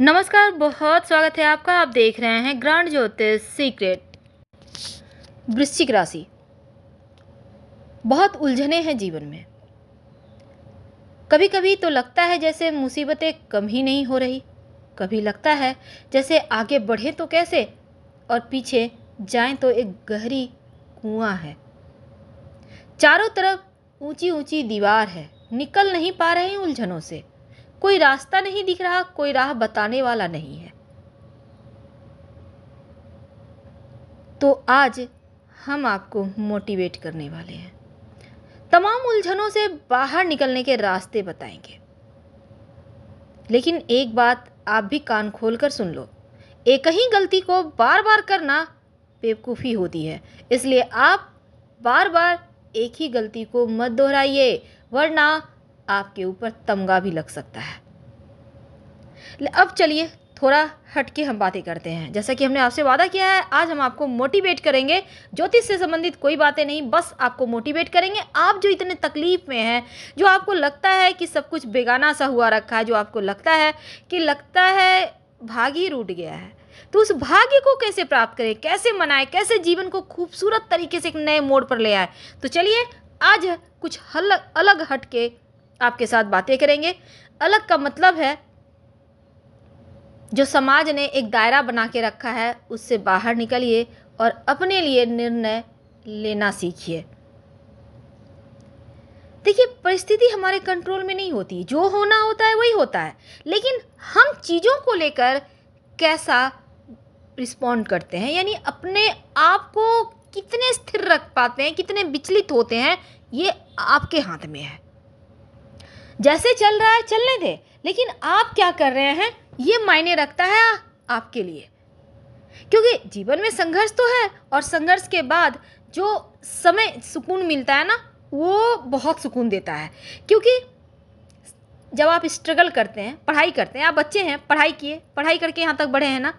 नमस्कार बहुत स्वागत है आपका आप देख रहे हैं ग्रांड ज्योतिष सीक्रेट वृश्चिक राशि बहुत उलझने हैं जीवन में कभी कभी तो लगता है जैसे मुसीबतें कम ही नहीं हो रही कभी लगता है जैसे आगे बढ़े तो कैसे और पीछे जाएं तो एक गहरी कुआं है चारों तरफ ऊंची ऊंची दीवार है निकल नहीं पा रहे उलझनों से कोई रास्ता नहीं दिख रहा कोई राह बताने वाला नहीं है तो आज हम आपको मोटिवेट करने वाले हैं तमाम उलझनों से बाहर निकलने के रास्ते बताएंगे लेकिन एक बात आप भी कान खोल कर सुन लो एक ही गलती को बार बार करना बेवकूफ़ी होती है इसलिए आप बार बार एक ही गलती को मत दोहराइए वरना आपके ऊपर तमगा भी लग सकता है अब चलिए थोड़ा हट के हम बातें करते हैं जैसा कि हमने आपसे वादा किया है आज हम आपको मोटिवेट करेंगे ज्योतिष से संबंधित कोई बातें नहीं बस आपको मोटिवेट करेंगे आप जो इतने तकलीफ में हैं जो आपको लगता है कि सब कुछ बेगाना सा हुआ रखा है जो आपको लगता है कि लगता है भाग ही रूट गया है तो उस भाग्य को कैसे प्राप्त करें कैसे मनाएं कैसे जीवन को खूबसूरत तरीके से एक नए मोड़ पर ले आए तो चलिए आज कुछ हल अलग हट के आपके साथ बातें करेंगे अलग का मतलब है जो समाज ने एक दायरा बना के रखा है उससे बाहर निकलिए और अपने लिए निर्णय लेना सीखिए देखिए परिस्थिति हमारे कंट्रोल में नहीं होती जो होना होता है वही होता है लेकिन हम चीज़ों को लेकर कैसा रिस्पॉन्ड करते हैं यानी अपने आप को कितने स्थिर रख पाते हैं कितने विचलित होते हैं ये आपके हाथ में है जैसे चल रहा है चलने दे लेकिन आप क्या कर रहे हैं ये मायने रखता है आपके लिए क्योंकि जीवन में संघर्ष तो है और संघर्ष के बाद जो समय सुकून मिलता है ना वो बहुत सुकून देता है क्योंकि जब आप स्ट्रगल करते हैं पढ़ाई करते हैं आप बच्चे हैं पढ़ाई किए पढ़ाई करके यहाँ तक बढ़े हैं ना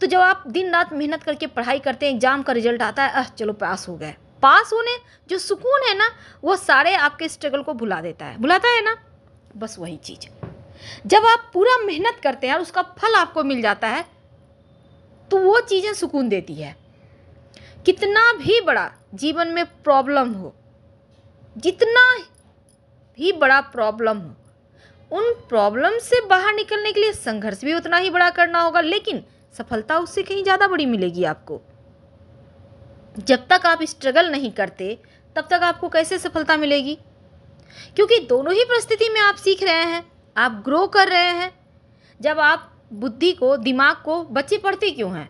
तो जब आप दिन रात मेहनत करके पढ़ाई करते हैं एग्ज़ाम का रिजल्ट आता है अह चलो पास हो गए पास होने जो सुकून है ना वो सारे आपके स्ट्रगल को भुला देता है भुलाता है ना बस वही चीज़ जब आप पूरा मेहनत करते हैं और उसका फल आपको मिल जाता है तो वो चीज़ें सुकून देती है कितना भी बड़ा जीवन में प्रॉब्लम हो जितना भी बड़ा प्रॉब्लम हो उन प्रॉब्लम से बाहर निकलने के लिए संघर्ष भी उतना ही बड़ा करना होगा लेकिन सफलता उससे कहीं ज़्यादा बड़ी मिलेगी आपको जब तक आप स्ट्रगल नहीं करते तब तक आपको कैसे सफलता मिलेगी क्योंकि दोनों ही परिस्थिति में आप सीख रहे हैं आप ग्रो कर रहे हैं जब आप बुद्धि को दिमाग को बच्चे पढ़ते क्यों हैं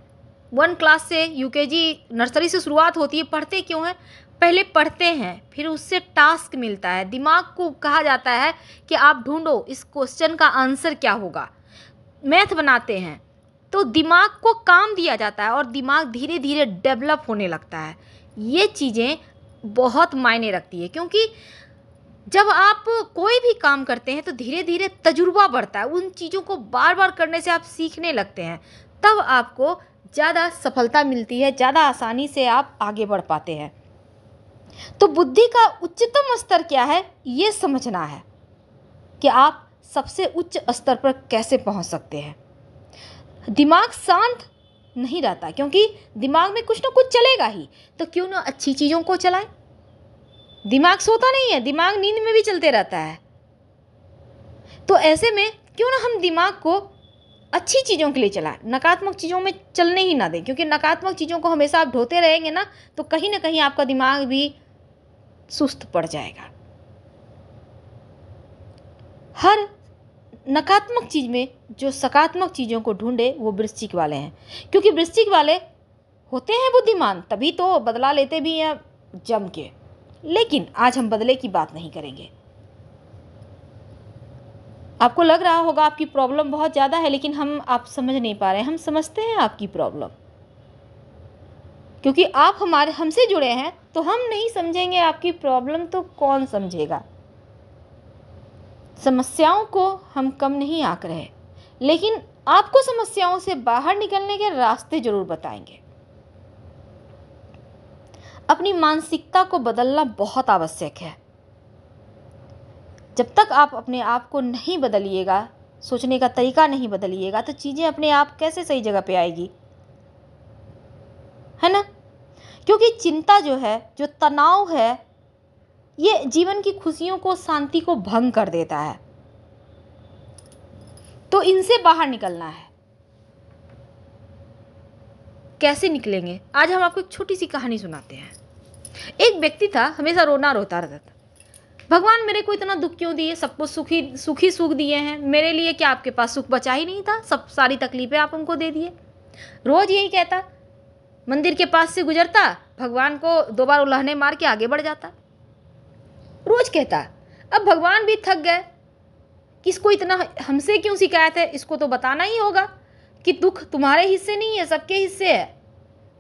वन क्लास से जी नर्सरी से शुरुआत होती है पढ़ते क्यों हैं पहले पढ़ते हैं फिर उससे टास्क मिलता है दिमाग को कहा जाता है कि आप ढूंढो इस क्वेश्चन का आंसर क्या होगा मैथ बनाते हैं तो दिमाग को काम दिया जाता है और दिमाग धीरे धीरे डेवलप होने लगता है ये चीज़ें बहुत मायने रखती है क्योंकि जब आप कोई भी काम करते हैं तो धीरे धीरे तजुर्बा बढ़ता है उन चीज़ों को बार बार करने से आप सीखने लगते हैं तब आपको ज़्यादा सफलता मिलती है ज़्यादा आसानी से आप आगे बढ़ पाते हैं तो बुद्धि का उच्चतम स्तर क्या है ये समझना है कि आप सबसे उच्च स्तर पर कैसे पहुंच सकते हैं दिमाग शांत नहीं रहता क्योंकि दिमाग में कुछ ना कुछ चलेगा ही तो क्यों ना अच्छी चीज़ों को चलाएं दिमाग सोता नहीं है दिमाग नींद में भी चलते रहता है तो ऐसे में क्यों ना हम दिमाग को अच्छी चीज़ों के लिए चलाएं नकारात्मक चीज़ों में चलने ही ना दें क्योंकि नकारात्मक चीज़ों को हमेशा आप ढोते रहेंगे ना तो कहीं ना कहीं आपका दिमाग भी सुस्त पड़ जाएगा हर नकारात्मक चीज़ में जो सकारात्मक चीज़ों को ढूंढे वो वृश्चिक वाले हैं क्योंकि वृश्चिक वाले होते हैं बुद्धिमान तभी तो बदला लेते भी हैं जम के लेकिन आज हम बदले की बात नहीं करेंगे आपको लग रहा होगा आपकी प्रॉब्लम बहुत ज़्यादा है लेकिन हम आप समझ नहीं पा रहे हम समझते हैं आपकी प्रॉब्लम क्योंकि आप हमारे हमसे जुड़े हैं तो हम नहीं समझेंगे आपकी प्रॉब्लम तो कौन समझेगा समस्याओं को हम कम नहीं आंक रहे लेकिन आपको समस्याओं से बाहर निकलने के रास्ते जरूर बताएंगे अपनी मानसिकता को बदलना बहुत आवश्यक है जब तक आप अपने आप को नहीं बदलिएगा सोचने का तरीका नहीं बदलिएगा तो चीज़ें अपने आप कैसे सही जगह पे आएगी है ना क्योंकि चिंता जो है जो तनाव है ये जीवन की खुशियों को शांति को भंग कर देता है तो इनसे बाहर निकलना है कैसे निकलेंगे आज हम आपको एक छोटी सी कहानी सुनाते हैं एक व्यक्ति था हमेशा रोना रोता रहता था भगवान मेरे को इतना दुख क्यों दिए सबको सुखी सुखी सुख दिए हैं मेरे लिए क्या आपके पास सुख बचा ही नहीं था सब सारी तकलीफ़ें आप हमको दे दिए रोज़ यही कहता मंदिर के पास से गुजरता भगवान को दो बार उल्हने मार के आगे बढ़ जाता रोज कहता अब भगवान भी थक गए कि इसको इतना हमसे क्यों शिकायत है इसको तो बताना ही होगा कि दुख तुम्हारे हिस्से नहीं है सबके हिस्से है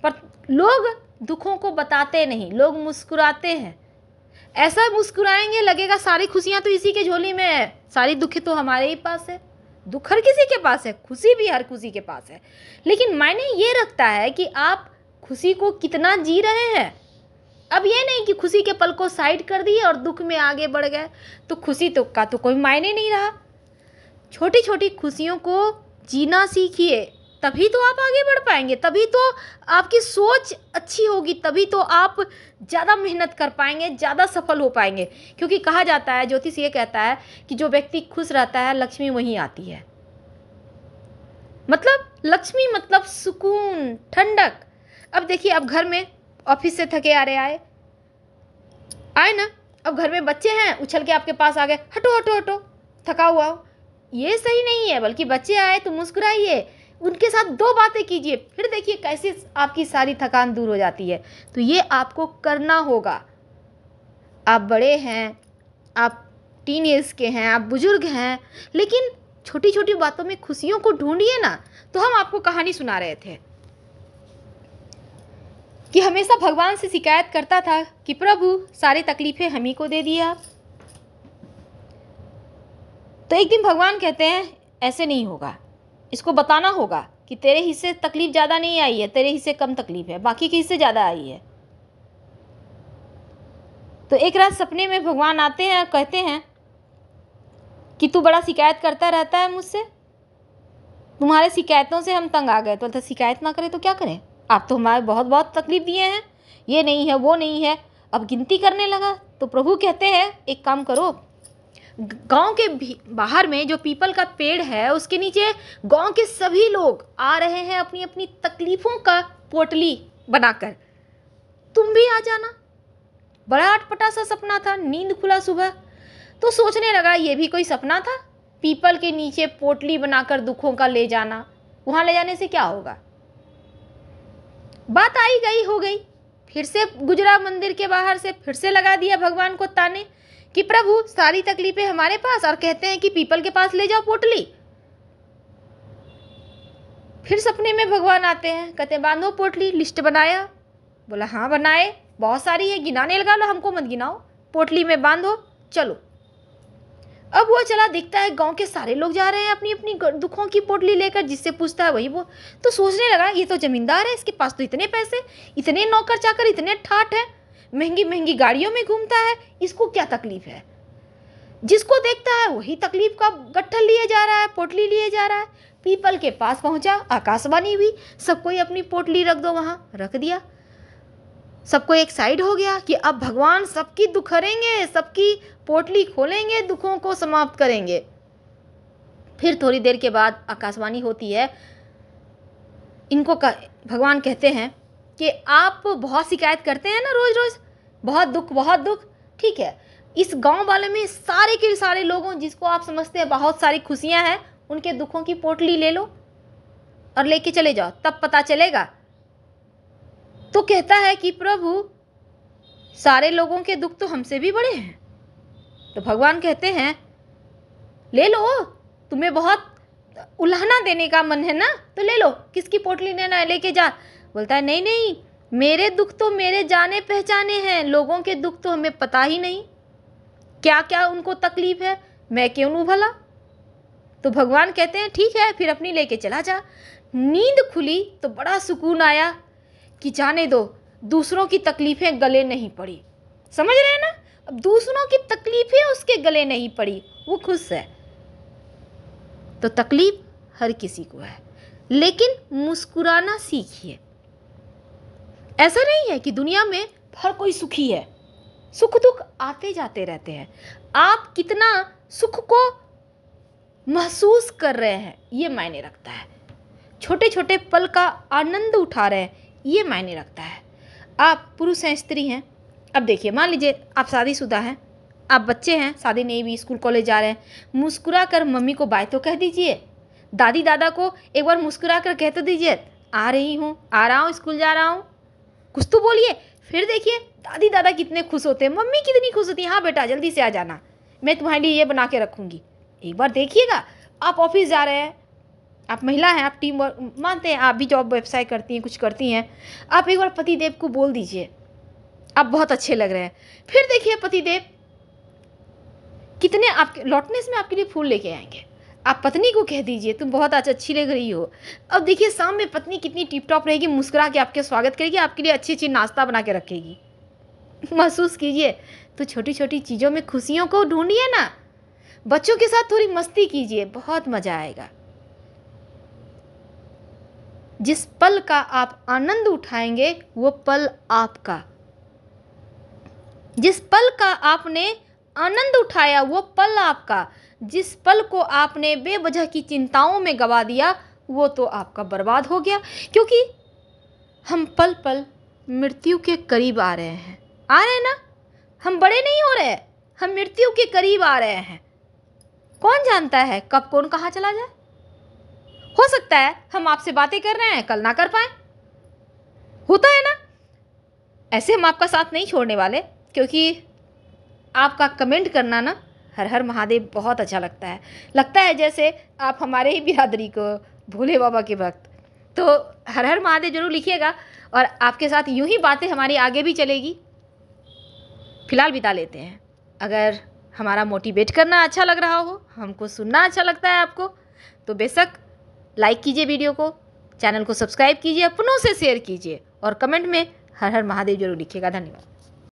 पर लोग दुखों को बताते नहीं लोग मुस्कुराते हैं ऐसा मुस्कुराएंगे लगेगा सारी खुशियाँ तो इसी के झोली में है सारी दुखी तो हमारे ही पास है दुख हर किसी के पास है खुशी भी हर खुशी के पास है लेकिन मायने ये रखता है कि आप खुशी को कितना जी रहे हैं अब ये नहीं कि खुशी के पल को साइड कर दिए और दुख में आगे बढ़ गए तो खुशी तो का तो कोई मायने नहीं रहा छोटी छोटी खुशियों को जीना सीखिए तभी तो आप आगे बढ़ पाएंगे तभी तो आपकी सोच अच्छी होगी तभी तो आप ज़्यादा मेहनत कर पाएंगे ज़्यादा सफल हो पाएंगे क्योंकि कहा जाता है ज्योतिष ये कहता है कि जो व्यक्ति खुश रहता है लक्ष्मी वहीं आती है मतलब लक्ष्मी मतलब सुकून ठंडक अब देखिए अब घर में ऑफिस से थके आ रहे आए आए ना अब घर में बच्चे हैं उछल के आपके पास आ गए हटो हटो हटो थका हुआ हो ये सही नहीं है बल्कि बच्चे आए तो मुस्कुराइए उनके साथ दो बातें कीजिए फिर देखिए कैसे आपकी सारी थकान दूर हो जाती है तो ये आपको करना होगा आप बड़े हैं आप टीन के हैं आप बुज़ुर्ग हैं लेकिन छोटी छोटी बातों में खुशियों को ढूंढिए ना तो हम आपको कहानी सुना रहे थे कि हमेशा भगवान से शिकायत करता था कि प्रभु सारी तकलीफ़ें हम ही को दे दिया तो एक दिन भगवान कहते हैं ऐसे नहीं होगा इसको बताना होगा कि तेरे हिस्से तकलीफ़ ज़्यादा नहीं आई है तेरे हिस्से कम तकलीफ़ है बाकी के हिस्से ज़्यादा आई है तो एक रात सपने में भगवान आते हैं और कहते हैं कि तू बड़ा शिकायत करता रहता है मुझसे तुम्हारे शिकायतों से हम तंग आ गए तो अर्थात शिकायत ना करें तो क्या करें आप तो हमारे बहुत बहुत तकलीफ दिए हैं ये नहीं है वो नहीं है अब गिनती करने लगा तो प्रभु कहते हैं एक काम करो गांव के बाहर में जो पीपल का पेड़ है उसके नीचे गांव के सभी लोग आ रहे हैं अपनी अपनी तकलीफ़ों का पोटली बनाकर तुम भी आ जाना बड़ा अटपटा सा सपना था नींद खुला सुबह तो सोचने लगा ये भी कोई सपना था पीपल के नीचे पोटली बनाकर दुखों का ले जाना वहाँ ले जाने से क्या होगा बात आई गई हो गई फिर से गुजरा मंदिर के बाहर से फिर से लगा दिया भगवान को ताने कि प्रभु सारी तकलीफें हमारे पास और कहते हैं कि पीपल के पास ले जाओ पोटली फिर सपने में भगवान आते हैं कहते हैं बांधो पोटली लिस्ट बनाया बोला हाँ बनाए बहुत सारी है गिनाने लगा लो हमको मत गिनाओ पोटली में बांधो चलो अब वह चला देखता है गांव के सारे लोग जा रहे हैं अपनी अपनी दुखों की पोटली लेकर जिससे पूछता है वही वो तो सोचने लगा ये तो जमींदार है इसके पास तो इतने पैसे इतने नौकर चाकर इतने ठाट है महंगी महंगी गाड़ियों में घूमता है इसको क्या तकलीफ है जिसको देखता है वही तकलीफ का गट्ठल लिए जा रहा है पोटली लिए जा रहा है पीपल के पास पहुंचा आकाशवाणी हुई सब कोई अपनी पोटली रख दो वहाँ रख दिया सबको एक साइड हो गया कि अब भगवान सबकी दुखरेंगे सबकी पोटली खोलेंगे दुखों को समाप्त करेंगे फिर थोड़ी देर के बाद आकाशवाणी होती है इनको कह, भगवान कहते हैं कि आप बहुत शिकायत करते हैं ना रोज़ रोज़ बहुत दुख बहुत दुख ठीक है इस गांव वाले में सारे के सारे लोगों जिसको आप समझते हैं बहुत सारी खुशियां हैं उनके दुखों की पोटली ले लो और लेके चले जाओ तब पता चलेगा तो कहता है कि प्रभु सारे लोगों के दुख तो हमसे भी बड़े हैं तो भगवान कहते हैं ले लो तुम्हें बहुत उल्हना देने का मन है ना तो ले लो किसकी पोटली ने ना लेके जा बोलता है नहीं नहीं मेरे दुख तो मेरे जाने पहचाने हैं लोगों के दुख तो हमें पता ही नहीं क्या क्या उनको तकलीफ है मैं क्यों लूँ भला तो भगवान कहते हैं ठीक है फिर अपनी लेके चला जा नींद खुली तो बड़ा सुकून आया कि जाने दो दूसरों की तकलीफ़ें गले नहीं पड़ी समझ रहे हैं ना अब दूसरों की तकलीफ़ें उसके गले नहीं पड़ी वो खुश है तो तकलीफ हर किसी को है लेकिन मुस्कुराना सीखिए ऐसा नहीं है कि दुनिया में हर कोई सुखी है सुख दुख आते जाते रहते हैं आप कितना सुख को महसूस कर रहे हैं ये मायने रखता है छोटे छोटे पल का आनंद उठा रहे हैं ये मायने रखता है आप पुरुष हैं स्त्री हैं अब देखिए मान लीजिए आप शादीशुदा हैं आप बच्चे हैं शादी नहीं भी स्कूल कॉलेज जा रहे हैं मुस्कुरा कर मम्मी को बाय तो कह दीजिए दादी दादा को एक बार मुस्कुरा कर कह तो दीजिए आ रही हूँ आ रहा हूँ स्कूल जा रहा हूँ कुछ तो बोलिए फिर देखिए दादी दादा कितने खुश होते हैं मम्मी कितनी खुश होती है हाँ बेटा जल्दी से आ जाना मैं तुम्हारे लिए ये बना के रखूँगी एक बार देखिएगा आप ऑफिस जा रहे हैं आप महिला हैं आप टीम वर्क मानते हैं आप भी जॉब व्यवसाय करती हैं कुछ करती हैं आप एक बार पति देव को बोल दीजिए आप बहुत अच्छे लग रहे हैं फिर देखिए पति देव कितने आपके लौटने में आपके लिए फूल लेके आएंगे आप पत्नी को कह दीजिए तुम बहुत आज अच्छी लग रही हो अब देखिए शाम में पत्नी कितनी टिप टॉप रहेगी मुस्कुरा के आपके स्वागत करेगी आपके लिए अच्छी अच्छी नाश्ता बना के रखेगी महसूस कीजिए तो छोटी छोटी चीज़ों में खुशियों को ढूंढिए ना बच्चों के साथ थोड़ी मस्ती कीजिए बहुत मज़ा आएगा जिस पल का आप आनंद उठाएंगे वो पल आपका जिस पल का आपने आनंद उठाया वो पल आपका जिस पल को आपने बेवजह की चिंताओं में गवा दिया वो तो आपका बर्बाद हो गया क्योंकि हम पल पल मृत्यु के करीब आ रहे हैं आ रहे हैं ना हम बड़े नहीं हो रहे हम मृत्यु के करीब आ रहे हैं कौन जानता है कब कौन कहाँ चला जाए हो सकता है हम आपसे बातें कर रहे हैं कल ना कर पाए होता है ना ऐसे हम आपका साथ नहीं छोड़ने वाले क्योंकि आपका कमेंट करना ना हर हर महादेव बहुत अच्छा लगता है लगता है जैसे आप हमारे ही बिरादरी को भोले बाबा के वक्त तो हर हर महादेव जरूर लिखिएगा और आपके साथ यूं ही बातें हमारी आगे भी चलेगी फ़िलहाल बिता लेते हैं अगर हमारा मोटिवेट करना अच्छा लग रहा हो हमको सुनना अच्छा लगता है आपको तो बेशक लाइक कीजिए वीडियो को चैनल को सब्सक्राइब कीजिए अपनों से शेयर कीजिए और कमेंट में हर हर महादेव जरूर लिखिएगा धन्यवाद